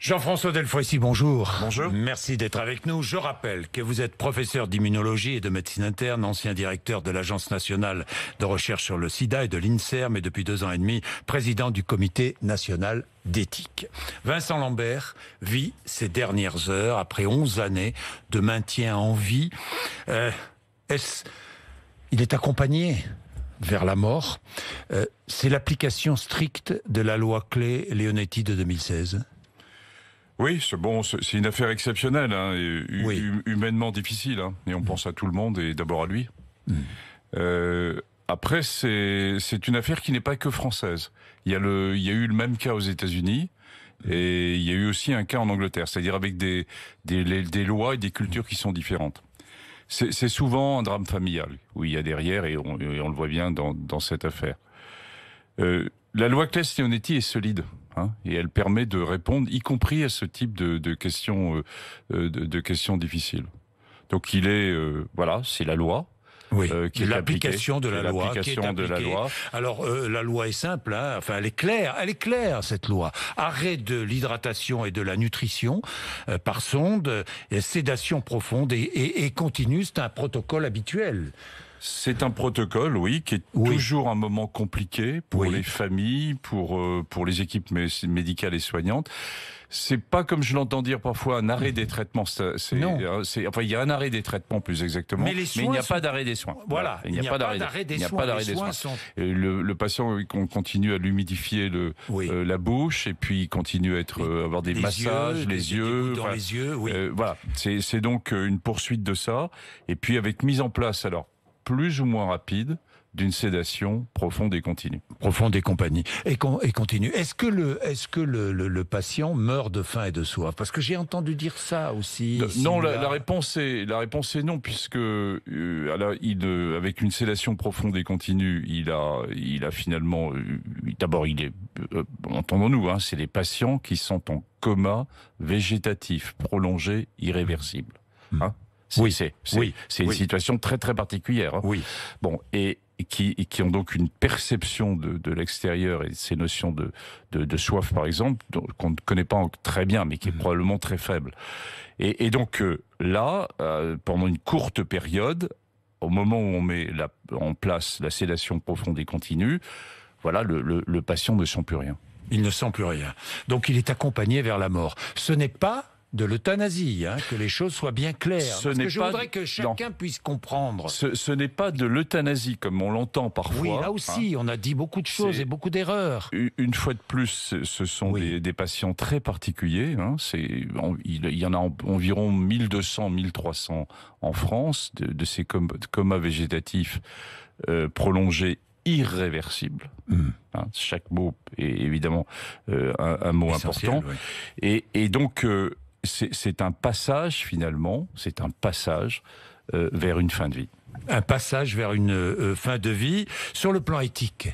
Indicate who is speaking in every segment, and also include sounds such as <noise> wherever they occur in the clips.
Speaker 1: Jean-François Delfoissy, bonjour. Bonjour. Merci d'être avec nous. Je rappelle que vous êtes professeur d'immunologie et de médecine interne, ancien directeur de l'Agence nationale de recherche sur le sida et de l'INSERM et depuis deux ans et demi président du comité national d'éthique. Vincent Lambert vit ses dernières heures après 11 années de maintien en vie. Euh, est il est accompagné vers la mort. Euh, c'est l'application stricte de la loi
Speaker 2: clé Leonetti de 2016. Oui, c'est bon, c'est une affaire exceptionnelle, hein, humainement difficile, hein, et on pense à tout le monde et d'abord à lui. Mm. Euh, après, c'est une affaire qui n'est pas que française. Il y, a eu le même cas aux États-Unis. Mm. Et il y a eu aussi un cas en Angleterre, c'est-à-dire avec des, lois et des cultures qui sont différentes. C'est souvent un drame familial, où il y a derrière, et on, on le voit bien dans, cette affaire. Euh, la loi Claes-Leonetti est solide. Hein, et elle permet de répondre, y compris à ce type de, questions, euh, euh, de, questions difficiles. Donc il est, euh, voilà, c'est la loi. Oui, qui l'application de la loi. de la loi.
Speaker 1: Alors la loi est simple, hein. enfin elle est claire, elle est claire cette loi. Arrêt de l'hydratation et de la nutrition par sonde, sédation profonde et continue, c'est un protocole habituel.
Speaker 2: C'est un protocole, oui, qui est toujours un moment compliqué pour les familles, pour euh, pour les équipes médicales et soignantes. C'est pas comme je l'entends dire parfois un arrêt des traitements. non. Hein, enfin, il y a un arrêt des traitements plus exactement. Mais, il n'y a pas d'arrêt des soins. Voilà. Il n'y a, pas d'arrêt des, soins. Il a pas d'arrêt des soins. Le, le, patient, on continue à l'humidifier le, euh, la bouche et puis il continue à être, euh, avoir des massages, les, yeux, dans les yeux. Oui. voilà. c'est donc une poursuite de ça. Et puis avec mise en place alors plus ou moins rapide d'une sédation profonde et continue. Profonde et compagnie et,
Speaker 1: continue. Est-ce que le patient meurt de faim et de soif Parce que j'ai entendu dire ça aussi. non, la,
Speaker 2: réponse est non puisque euh, euh, avec une sédation profonde et continue, il a finalement euh, d'abord il entendons-nous, hein, c'est les patients qui sont en coma végétatif prolongé irréversible. Hmm. Hein oui, c'est oui, une situation très très particulière. Hein. Oui. Bon, et qui, ont donc une perception de, l'extérieur et ces notions de, de, soif, par exemple, qu'on ne connaît pas très bien, mais qui est mm-hmm. probablement très faible. Et, donc euh, là, euh, pendant une courte période, au moment où on met la, en place la sédation profonde et continue, voilà, le patient ne sent plus rien. Il ne
Speaker 1: sent plus rien. Donc il est accompagné vers la mort. Ce n'est pas de l'euthanasie, hein, que les choses soient bien claires. Ce que je voudrais que chacun puisse
Speaker 2: comprendre. Ce, n'est pas de l'euthanasie comme on l'entend parfois. Oui, là aussi, hein.
Speaker 1: on a dit beaucoup de choses et
Speaker 2: beaucoup d'erreurs. Une fois de plus, ce sont des, patients très particuliers. Hein. C'est, il y en a environ 1200, 1300 en France de, ces comas végétatifs euh, prolongés irréversibles. Hmm. chaque mot est évidemment euh, un, mot important. Et, donc, euh, c'est un passage finalement, c'est un passage euh, vers une fin de vie. Un passage vers une euh,
Speaker 1: fin de vie sur le plan éthique.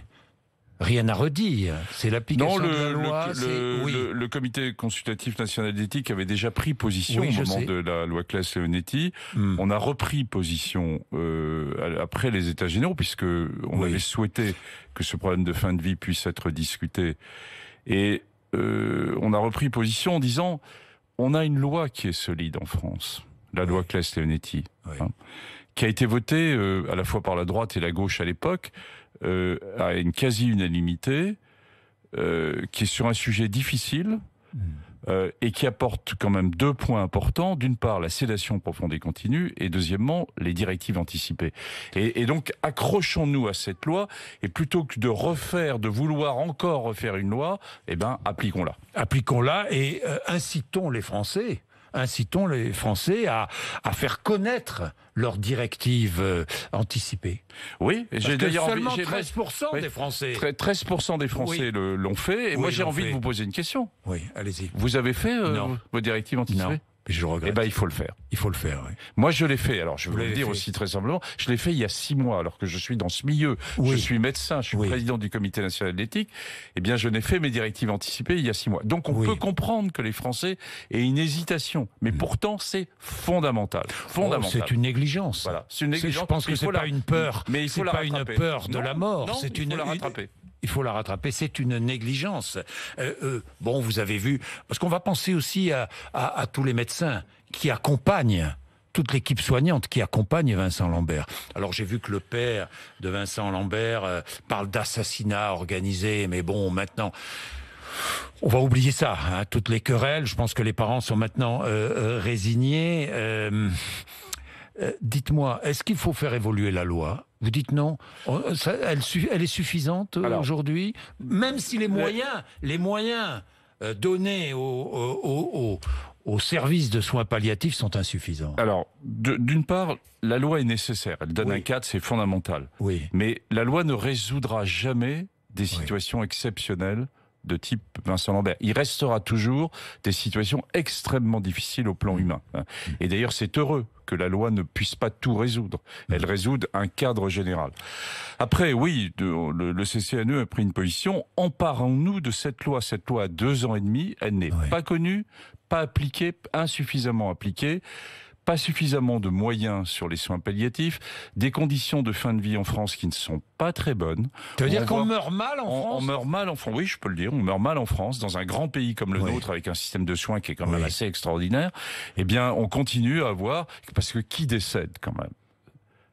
Speaker 1: Rien à redire, c'est l'application de la loi. Le,
Speaker 2: le, comité consultatif national d'éthique avait déjà pris position au moment de la loi classe leonetti hmm. On a repris position euh, après les États généraux, puisque on avait souhaité que ce problème de fin de vie puisse être discuté. Et on a repris position en disant on a une loi qui est solide en France, la loi oui. Claes-Leonetti, hein, qui a été votée euh, à la fois par la droite et la gauche à l'époque, euh, à une quasi-unanimité, euh, qui est sur un sujet difficile. Hmm. Euh, et qui apporte quand même deux points importants. D'une part, la sédation profonde et continue, et deuxièmement, les directives anticipées. Et, donc, accrochons-nous à cette loi, et plutôt que de refaire, de vouloir encore refaire une loi, eh ben, appliquons-la. Appliquons-la et euh, incitons les Français incitons les
Speaker 1: Français à, faire connaître leur directive euh, anticipée. – Oui,
Speaker 2: j'ai d'ailleurs seulement 13% des Français. 13% des Français l'ont fait. Et moi, j'ai envie de vous poser une question. Oui, allez-y. Vous avez fait euh, vos directives anticipées je regrette. Eh ben, il faut le faire. Il faut le faire. Moi, je l'ai fait. Alors, je voulais le dire aussi très simplement, je l'ai fait il y a six mois, alors que je suis dans ce milieu. Je suis médecin, je suis président du Comité national d'éthique, Eh bien, je n'ai fait mes directives anticipées il y a six mois. Donc, on peut comprendre que les Français aient une hésitation, mais mm. pourtant, c'est fondamental. Fondamental. Oh, c'est une négligence. Voilà, c'est une négligence. Je pense que c'est pas une peur. Mais il faut pas une peur de la mort. C'est une. Il faut
Speaker 1: il faut la rattraper. C'est une négligence. Euh, euh, bon, vous avez vu, parce qu'on va penser aussi à, tous les médecins qui accompagnent toute l'équipe soignante qui accompagne Vincent Lambert. Alors j'ai vu que le père de Vincent Lambert euh, parle d'assassinat organisé, mais bon, maintenant... On va oublier ça, hein, toutes les querelles. Je pense que les parents sont maintenant résignés. Euh, dites-moi, est-ce qu'il faut faire évoluer la loi Vous dites non oh, elle, est suffisante euh, aujourd'hui Même si les moyens, les
Speaker 2: moyens euh, donnés aux, services de soins palliatifs sont insuffisants Alors, d'une part, la loi est nécessaire. Elle donne un cadre, c'est fondamental. Mais la loi ne résoudra jamais des situations exceptionnelles de type Vincent Lambert. Il restera toujours des situations extrêmement difficiles au plan mm. humain. Hein. Mm. Et d'ailleurs, c'est heureux que la loi ne puisse pas tout résoudre. Mm. Elle résout un cadre général. Après, oui, le, CCNE e a pris une position. Emparons-nous de cette loi. Cette loi a deux ans et demi. Elle n'est pas connue, pas appliquée, insuffisamment appliquée pas suffisamment de moyens sur les soins palliatifs, des conditions de fin de vie en France qui ne sont pas très bonnes. Tu veux dire qu'on meurt mal en France On meurt mal en France, oui, je peux le dire, on meurt mal en France, dans un grand pays comme le nôtre, avec un système de soins qui est quand même assez extraordinaire. Eh bien, on continue à avoir, parce que qui décède quand même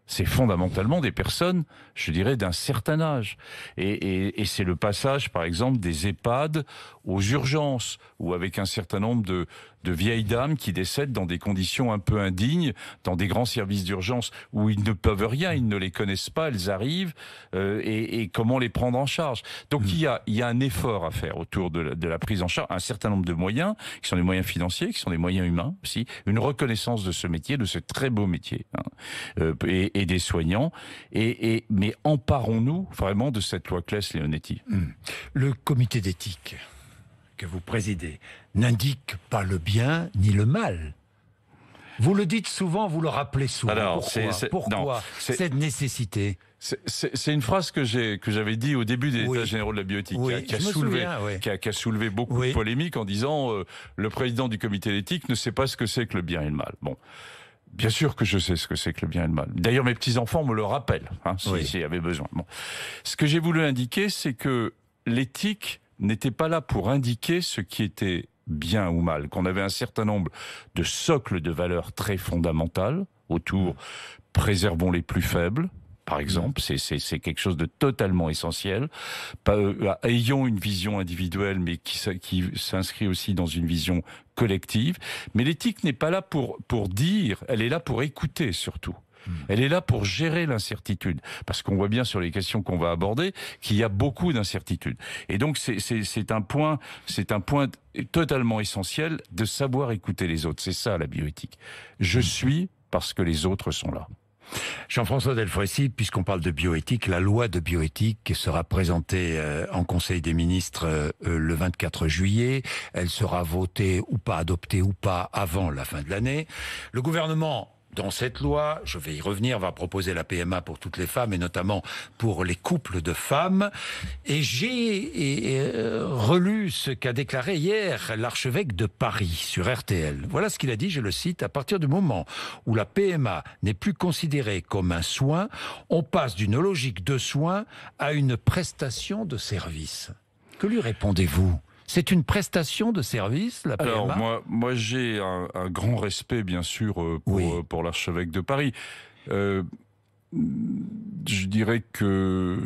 Speaker 2: c'est fondamentalement des personnes, je dirais, d'un certain âge. Et, c'est le passage, par exemple, des EHPAD aux urgences, ou avec un certain nombre de, vieilles dames qui décèdent dans des conditions un peu indignes, dans des grands services d'urgence où ils ne peuvent rien, ils ne les connaissent pas, elles arrivent, euh, et, comment les prendre en charge. Donc il, y a, un effort à faire autour de la, prise en charge, un certain nombre de moyens, qui sont des moyens financiers, qui sont des moyens humains aussi, une reconnaissance de ce métier, de ce très beau métier. Hein. Euh, des soignants. Et, mais emparons-nous vraiment de cette loi Claes-Leonetti.
Speaker 1: Hmm. Le comité d'éthique que vous présidez n'indique pas le bien ni le mal. Vous le dites souvent, vous le
Speaker 2: rappelez souvent. Alors, pourquoi, cette nécessité c'est une phrase que j'avais dit au début des États généraux de la biotique qui, a, soulevé, beaucoup de polémiques en disant euh, le président du comité d'éthique ne sait pas ce que c'est que le bien et le mal. Bon, Bien sûr que je sais ce que c'est que le bien et le mal. D'ailleurs, mes petits-enfants me le rappellent, hein, y avait besoin. Ce que j'ai voulu indiquer, c'est que l'éthique n'était pas là pour indiquer ce qui était bien ou mal, qu'on avait un certain nombre de socles de valeurs très fondamentales autour préservons les plus faibles, par mm. exemple. C'est quelque chose de totalement essentiel. ayant euh, ayons une vision individuelle, mais qui, s'inscrit aussi dans une vision collective. Mais l'éthique n'est pas là pour, pour dire, elle est là pour écouter surtout. Mm. Elle est là pour gérer l'incertitude, parce qu'on voit bien sur les questions qu'on va aborder qu'il y a beaucoup d'incertitudes. Et donc c'est un point, c'est un point totalement essentiel de savoir écouter les autres. C'est ça la bioéthique. Je mm. suis parce que les autres sont là. Jean-François Delfrécy, puisqu'on parle de bioéthique,
Speaker 1: la loi de bioéthique sera présentée euh, en Conseil des ministres euh, euh, le 24 juillet. Elle sera votée ou pas, adoptée ou pas avant la fin de l'année. Le gouvernement dans cette loi, je vais y revenir, va proposer la PMA pour toutes les femmes et notamment pour les couples de femmes. Et j'ai euh, relu ce qu'a déclaré hier l'archevêque de Paris sur RTL. Voilà ce qu'il a dit, je le cite, à partir du moment où la PMA n'est plus considérée comme un soin, on passe d'une logique de soins à une prestation de service. Que lui répondez-vous c'est une prestation de service, la PMA Alors,
Speaker 2: moi, j'ai un, grand respect, bien sûr, euh, euh, pour, l'archevêque de Paris. Euh, je dirais que...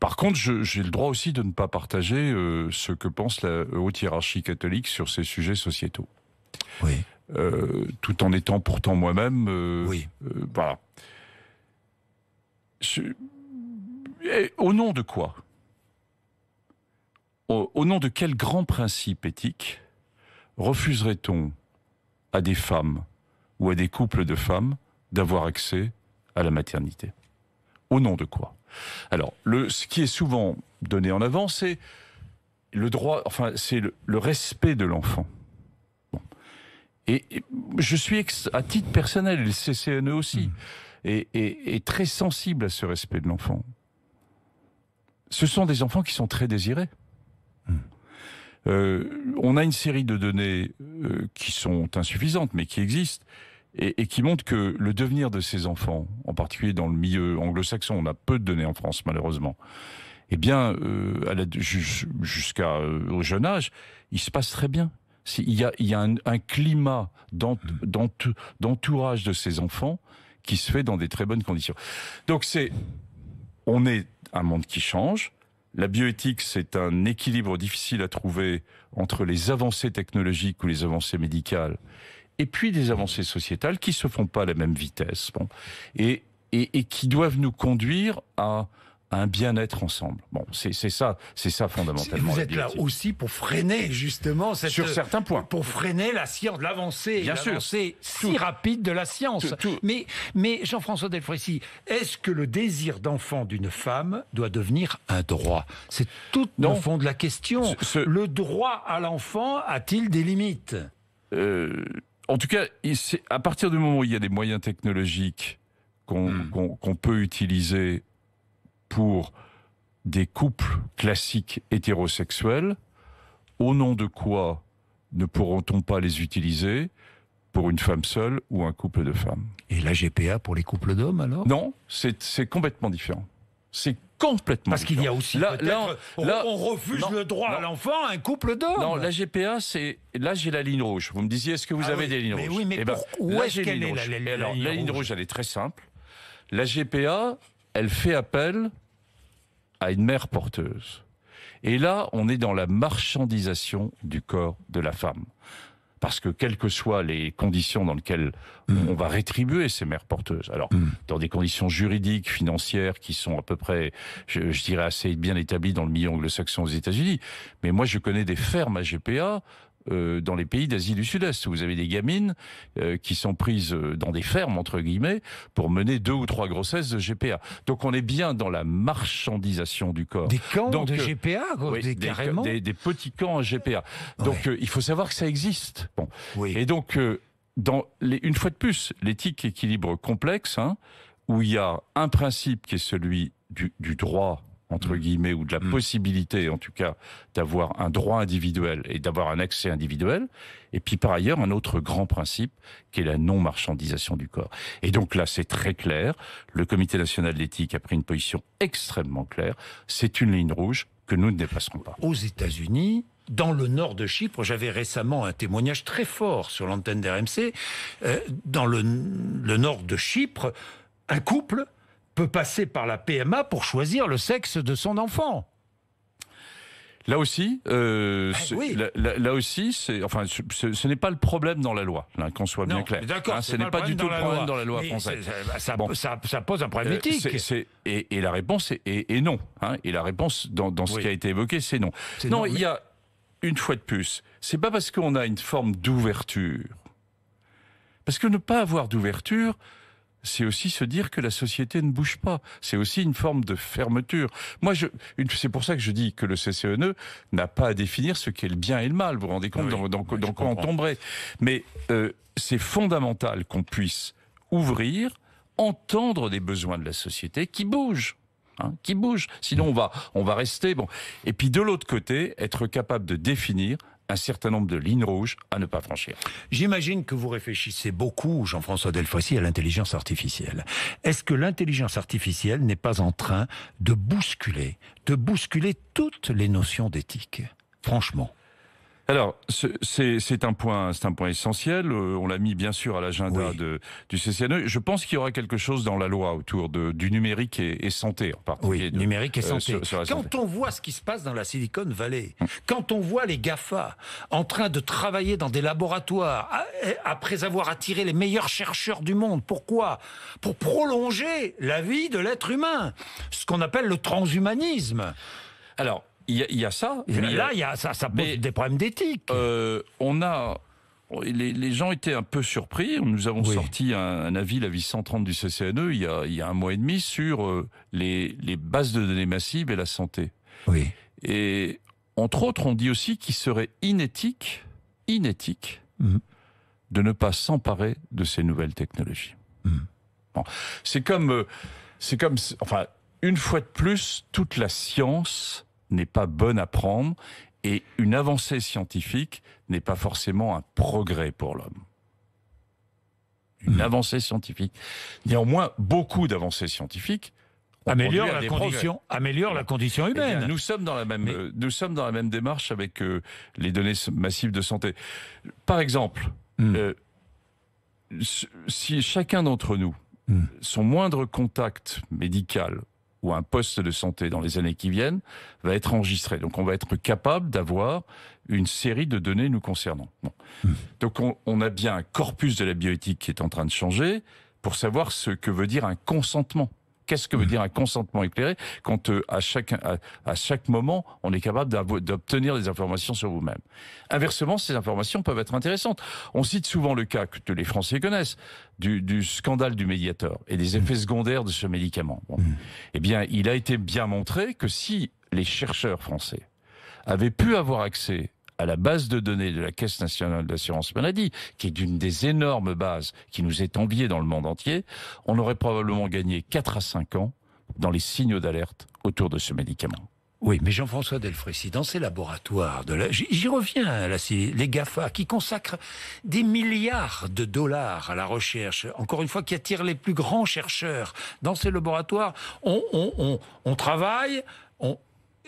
Speaker 2: Par contre, j'ai le droit aussi de ne pas partager ce que pense la haute hiérarchie catholique sur ces sujets sociétaux. Oui. tout en étant pourtant moi-même... oui. voilà. au nom de quoi au, nom de quel grand principe éthique refuserait-on à des femmes ou à des couples de femmes d'avoir accès à la maternité Au nom de quoi Alors, ce qui est souvent donné en avant, c'est le droit, enfin, c'est le, respect de l'enfant. Et, je suis, à titre personnel, le CCNE aussi, hmm. et très sensible à ce respect de l'enfant. Ce sont des enfants qui sont très désirés. Euh, on a une série de données euh, qui sont insuffisantes, mais qui existent, et, qui montrent que le devenir de ces enfants, en particulier dans le milieu anglo-saxon, on a peu de données en France malheureusement, eh bien, euh, jusqu'au euh, jeune âge, il se passe très bien. Il y a, un, un climat d'entourage de ces enfants qui se fait dans des très bonnes conditions. Donc c'est, on est un monde qui change, la bioéthique, c'est un équilibre difficile à trouver entre les avancées technologiques ou les avancées médicales et puis des avancées sociétales qui ne se font pas à la même vitesse bon, et, et qui doivent nous conduire à un bien-être ensemble. Bon, c'est ça, c'est ça fondamentalement. Vous êtes
Speaker 1: là aussi pour freiner justement cette sur certains points, pour freiner la science, l'avancée, sûr si rapide de la science. Mais, mais Jean-François Delfrécy, est-ce que le désir d'enfant d'une femme doit devenir un droit C'est tout au le fond de la question. Le droit
Speaker 2: à l'enfant a-t-il des limites euh, En tout cas, à partir du moment où il y a des moyens technologiques qu'on hmm. peut utiliser pour des couples classiques hétérosexuels, au nom de quoi ne pourront-on pas les utiliser pour une femme seule ou un couple de femmes Et la GPA pour les couples d'hommes alors Non, c'est complètement différent. C'est complètement Parce qu'il y a aussi là, là, on, on refuse le droit à l'enfant à un couple d'hommes. Non, la GPA, c'est là j'ai la ligne rouge. Vous me disiez est-ce que vous ah avez des lignes mais rouges Oui, mais où la, ligne rouge La ligne rouge, elle est très simple. La GPA, elle fait appel à une mère porteuse. Et là, on est dans la marchandisation du corps de la femme. Parce que quelles que soient les conditions dans lesquelles mm. on va rétribuer ces mères porteuses, alors mm. dans des conditions juridiques, financières qui sont à peu près, je, dirais, assez bien établies dans le milieu anglo-saxon aux États-Unis, mais moi je connais des fermes à GPA euh, dans les pays d'Asie du Sud-Est. Vous avez des gamines euh, qui sont prises euh, dans des fermes, entre guillemets, pour mener deux ou trois grossesses de GPA. Donc on est bien dans la marchandisation du corps. Des camps de GPA, des, carrément. Des, petits camps à GPA. Donc il faut savoir que ça existe. Bon. Et donc, dans les, une fois de plus, l'éthique équilibre complexe, hein, où il y a un principe qui est celui du, du droit entre mm. guillemets, ou de la mm. possibilité, en tout cas, d'avoir un droit individuel et d'avoir un accès individuel. Et puis, par ailleurs, un autre grand principe, qui est la non-marchandisation du corps. Et donc là, c'est très clair. Le Comité national d'éthique a pris une position extrêmement claire. C'est une ligne rouge que nous ne dépasserons pas.
Speaker 1: Aux États-Unis, dans le nord de Chypre, j'avais récemment un témoignage très fort sur l'antenne d'RMC, euh, dans le, le nord de Chypre, un couple peut passer par la PMA pour choisir le sexe de son enfant.
Speaker 2: Là aussi, euh, eh là, aussi, c'est enfin, ce, n'est pas le problème dans la loi, qu'on soit bien clair. D'accord, hein, ce n'est pas, du tout le problème dans la loi française. Ça,
Speaker 1: pose un problème euh, éthique.
Speaker 2: et, la réponse est, et non. Hein, et la réponse dans, ce qui a été évoqué, c'est non. Non, il y a une fois de plus. C'est pas parce qu'on a une forme d'ouverture, parce que ne pas avoir d'ouverture, c'est aussi se dire que la société ne bouge pas. C'est aussi une forme de fermeture. Moi, c'est pour ça que je dis que le CCNE e n'a pas à définir ce qu'est le bien et le mal. Vous vous rendez compte dans, quoi on tomberait. Mais euh, c'est fondamental qu'on puisse ouvrir, entendre les besoins de la société qui bougent. Hein, qui bouge. Sinon, on va, on va rester. Bon. Et puis, de l'autre côté, être capable de définir un certain nombre de lignes rouges à ne pas franchir.
Speaker 1: J'imagine que vous réfléchissez beaucoup, Jean-François Delfossy, à l'intelligence artificielle. Est-ce que l'intelligence artificielle n'est pas en train de bousculer, de bousculer toutes les notions d'éthique Franchement.
Speaker 2: Alors, c'est un point, c'est un point essentiel. Euh, on l'a mis bien sûr à l'agenda du CCNE. Je pense qu'il y aura quelque chose dans la loi autour du numérique et, santé, en Oui, numérique et euh, santé. quand
Speaker 1: on voit ce qui se passe dans la Silicon Valley, mm. quand on voit les Gafa en train de travailler dans des laboratoires après avoir attiré les meilleurs chercheurs du monde, pourquoi Pour prolonger la vie de l'être humain, ce qu'on
Speaker 2: appelle le transhumanisme. Alors, il y, a ça. Mais là, euh, ça, ça pose des problèmes d'éthique. Euh, on a. Les, gens étaient un peu surpris. Nous avons sorti un, avis, l'avis 130 du CCNE, il y a, un mois et demi, sur euh, les, bases de données massives et la santé. Oui. Et entre autres, on dit aussi qu'il serait inéthique, inéthique, mhm. de ne pas s'emparer de ces nouvelles technologies. Mhm. C'est comme, c'est comme, enfin, une fois de plus, toute la science n'est pas bonne à prendre et une avancée scientifique n'est pas forcément un progrès pour l'homme. Une hmm. avancée scientifique. Néanmoins, beaucoup d'avancées scientifiques améliorent la condition, améliore la eh condition humaine. nous sommes dans la même, euh, nous sommes dans la même démarche avec euh, les données massives de santé. Par exemple, hmm. euh, si chacun d'entre nous, hmm. son moindre contact médical ou un poste de santé dans les années qui viennent va être enregistré. Donc on va être capable d'avoir une série de données nous concernant. Hmm. Donc on, a bien un corpus de la bioéthique qui est en train de changer pour savoir ce que veut dire un consentement. Qu'est-ce que veut mmh. dire un consentement éclairé quand euh, à chaque à, chaque moment on est capable d'obtenir des informations sur vous-même Inversement, ces informations peuvent être intéressantes. On cite souvent le cas que les Français connaissent du, du scandale du médiateur et des mmh. effets secondaires de ce médicament. Mmh. Eh bien, il a été bien montré que si les chercheurs français avaient pu avoir accès à la base de données de la Caisse nationale d'assurance maladie, qui est d'une des énormes bases qui nous est enviée dans le monde entier, on aurait probablement gagné 4 à 5 ans dans les signaux d'alerte autour de ce médicament.
Speaker 1: Oui, mais Jean-François Delfrécy, dans ces laboratoires,
Speaker 2: de j'y
Speaker 1: reviens, là, les GAFA, qui consacrent des milliards de dollars à la recherche, encore une fois, qui attirent les plus grands chercheurs. Dans ces laboratoires, on, on travaille, on,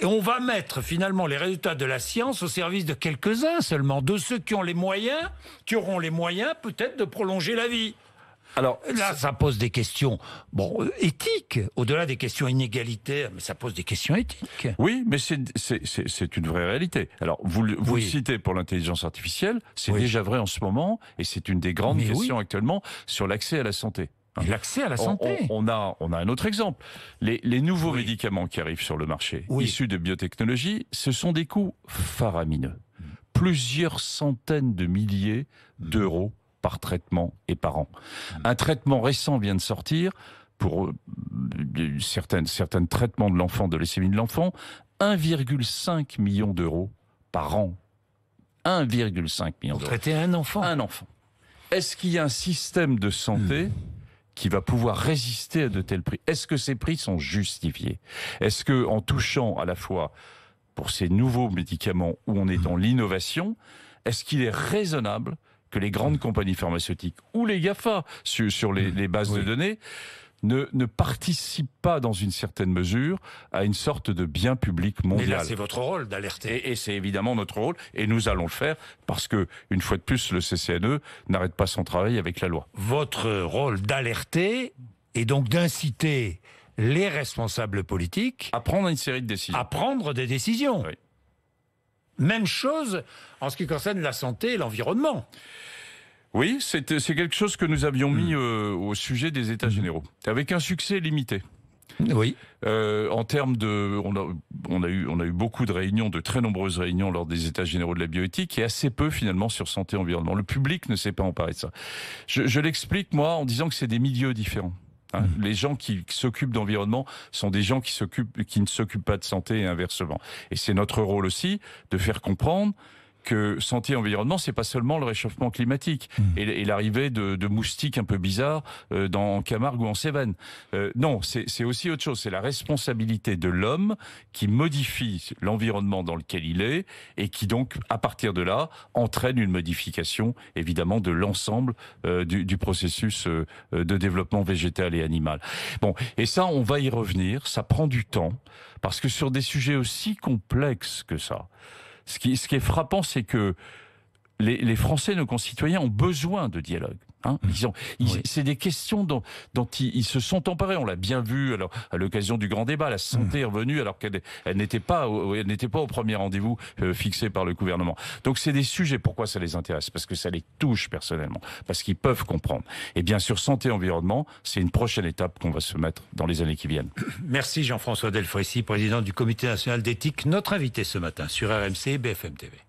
Speaker 1: et on va mettre finalement les résultats de la science au service de quelques-uns seulement, de ceux qui ont les moyens, qui auront les moyens peut-être de prolonger la vie. Alors là, ça pose des questions, bon, euh, éthiques, au-delà des questions inégalitaires,
Speaker 2: mais ça pose des questions éthiques. Oui, mais c'est une vraie réalité. Alors, vous, le citez pour l'intelligence artificielle, c'est déjà vrai en ce moment, et c'est une des grandes questions actuellement sur l'accès à la santé. Hein L'accès à la santé. On, a, on a un autre exemple. Les, nouveaux médicaments qui arrivent sur le marché, issus de biotechnologie, ce sont des coûts faramineux. Plusieurs centaines de milliers mmh. d'euros par traitement et par an. Mmh. Un traitement récent vient de sortir pour euh, certains, certains traitements de l'enfant, de l'essémie de l'enfant, 1,5 million d'euros par an. 1,5 million d'euros. Traiter un enfant. Un enfant. Est-ce qu'il y a un système de santé mmh qui va pouvoir résister à de tels prix. Est-ce que ces prix sont justifiés Est-ce que en touchant à la fois pour ces nouveaux médicaments où on est mmh. dans l'innovation, est-ce qu'il est raisonnable que les grandes compagnies pharmaceutiques ou les GAFA sur, mmh. les, bases de données ne, participe pas dans une certaine mesure à une sorte de bien public mondial. Mais là, c'est votre rôle d'alerter. Et, c'est évidemment notre rôle, et nous allons le faire, parce que, une fois de plus, le CCNE n'arrête pas son travail avec la loi.
Speaker 1: Votre rôle d'alerter, et donc d'inciter les responsables politiques à prendre une série de décisions. À prendre des décisions. Même chose
Speaker 2: en ce qui concerne la santé et l'environnement. Oui, c'est quelque chose que nous avions mis hmm. euh, au sujet des États hmm. généraux, avec un succès limité. Oui. Euh, en termes de, on a, eu, beaucoup de réunions, de très nombreuses réunions lors des États généraux de la bioéthique et assez peu finalement sur santé et environnement. Le public ne sait pas emparé de ça. Je, l'explique moi en disant que c'est des milieux différents. Hein. Hmm. Les gens qui, s'occupent d'environnement sont des gens qui ne s'occupent pas de santé et inversement. Et c'est notre rôle aussi de faire comprendre que santé et environnement, c'est pas seulement le réchauffement climatique mmh. et, l'arrivée de, moustiques un peu bizarres euh, dans Camargue ou en Cévennes. Euh, non, c'est aussi autre chose. C'est la responsabilité de l'homme qui modifie l'environnement dans lequel il est et qui donc, à partir de là, entraîne une modification évidemment de l'ensemble euh, du, du, processus de développement végétal et animal. Bon, et ça, on va y revenir. Ça prend du temps parce que sur des sujets aussi complexes que ça. Ce qui, est frappant, c'est que les, les Français, nos concitoyens, ont besoin de dialogue. Hein, mmh. C'est des questions dont, dont ils, se sont emparés. On l'a bien vu alors, à l'occasion du grand débat. La santé mmh. est revenue alors qu'elle n'était pas, au, n'était pas au premier rendez-vous euh, fixé par le gouvernement. Donc c'est des sujets. Pourquoi ça les intéresse Parce que ça les touche personnellement, parce qu'ils peuvent comprendre. Et bien sûr, santé environnement, c'est une prochaine étape qu'on va se mettre dans les années qui viennent.
Speaker 1: <coughs> Merci Jean-François Delfrécy, président du Comité national d'éthique, notre invité ce matin sur RMC et BFM TV.